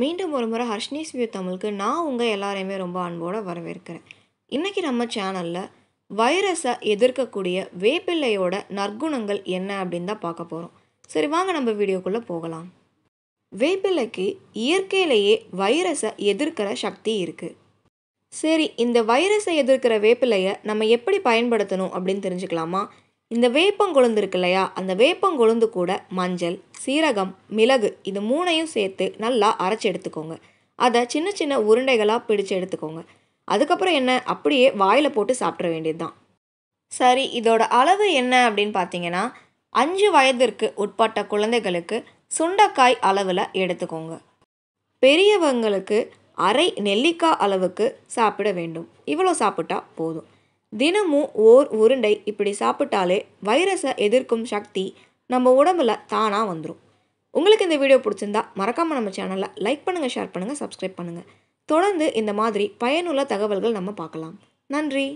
மீண்டும் ஒரு முறை ஹர்ஷ்னிஸ் வியூ தமிழுக்கு நான் உங்கள் எல்லாரையுமே ரொம்ப அன்போடு வரவேற்கிறேன் இன்றைக்கி நம்ம சேனலில் வைரஸை எதிர்க்கக்கூடிய வேப்பிள்ளையோட நற்குணங்கள் என்ன அப்படின்னு தான் பார்க்க போகிறோம் சரி வாங்க நம்ம வீடியோக்குள்ளே போகலாம் வேப்பிள்ளைக்கு இயற்கையிலேயே வைரஸை எதிர்க்கிற சக்தி இருக்குது சரி இந்த வைரஸை எதிர்க்கிற வேப்பிலையை நம்ம எப்படி பயன்படுத்தணும் அப்படின்னு தெரிஞ்சுக்கலாமா இந்த வேப்பங்கொழுந்து இருக்கு இல்லையா அந்த வேப்பங்கொழுந்து கூட மஞ்சள் சீரகம் மிளகு இது மூணையும் சேர்த்து நல்லா அரைச்சி எடுத்துக்கோங்க அதை சின்ன சின்ன உருண்டைகளாக பிடிச்சு எடுத்துக்கோங்க அதுக்கப்புறம் என்ன அப்படியே வாயில் போட்டு சாப்பிட்ற வேண்டியது தான் சரி இதோட அளவு என்ன அப்படின்னு பார்த்தீங்கன்னா அஞ்சு வயதிற்கு உட்பட்ட குழந்தைகளுக்கு சுண்டக்காய் அளவில் எடுத்துக்கோங்க பெரியவங்களுக்கு அரை நெல்லிக்காய் அளவுக்கு சாப்பிட வேண்டும் இவ்வளோ சாப்பிட்டா போதும் தினமும் ஓர் உருண்டை இப்படி சாப்பிட்டாலே வைரஸை எதிர்க்கும் சக்தி நம்ம உடம்புல தானாக வந்துடும் உங்களுக்கு இந்த வீடியோ பிடிச்சிருந்தா மறக்காமல் நம்ம சேனலை லைக் பண்ணுங்கள் ஷேர் பண்ணுங்கள் சப்ஸ்கிரைப் பண்ணுங்கள் தொடர்ந்து இந்த மாதிரி பயனுள்ள தகவல்கள் நம்ம பார்க்கலாம் நன்றி